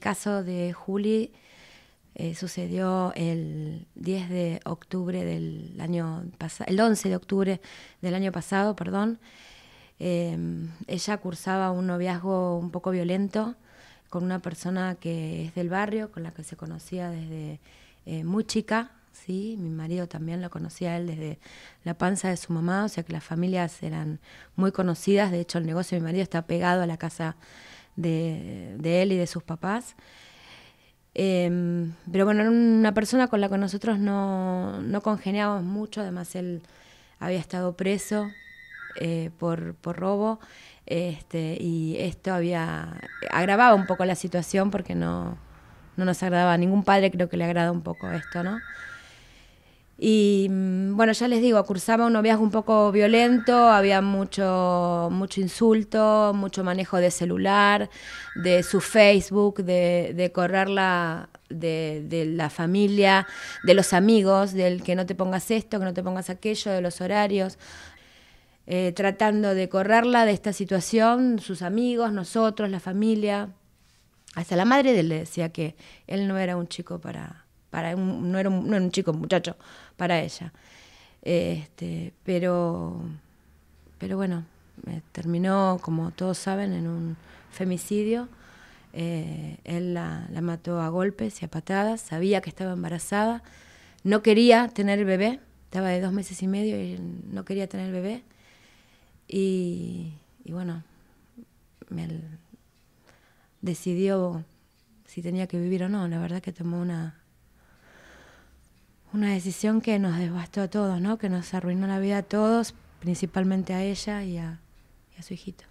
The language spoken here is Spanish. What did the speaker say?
caso de Juli eh, sucedió el 10 de octubre del año pasado, el 11 de octubre del año pasado, perdón. Em, ella cursaba un noviazgo un poco violento con una persona que es del barrio, con la que se conocía desde eh, muy chica, ¿sí? Mi marido también lo conocía él desde la panza de su mamá, o sea que las familias eran muy conocidas. De hecho, el negocio de mi marido está pegado a la casa de, él y de sus papás. Em, pero bueno, era una persona con la que nosotros no, no congeniábamos mucho, además él había estado preso eh, por, robo este, y esto había agravaba un poco la situación porque no, no nos agradaba, a ningún padre creo que le agrada un poco esto, ¿no? Y mm, bueno, ya les digo, cursaba un noviazgo un poco violento, había mucho, mucho insulto, mucho manejo de celular, de su Facebook, de, correrla de, la familia, de los amigos, del que no te pongas esto, que no te pongas aquello, de los horarios. Eh, tratando de correrla de esta situación, sus amigos, nosotros, la familia. Hasta la madre de él le decía que él no era un chico para, para no, era un, chico, un muchacho, para ella. Este, pero, pero bueno, eh, terminó, como todos saben, en un femicidio. Eh, él la, mató a golpes y a patadas, sabía que estaba embarazada, no quería tener el bebé, estaba de dos meses y medio y no quería tener el bebé. Y, y bueno, decidió si tenía que vivir o no, la verdad que tomó una una decisión que nos devastó a todos, ¿no? que nos arruinó la vida a todos, principalmente a ella y a, y a su hijito.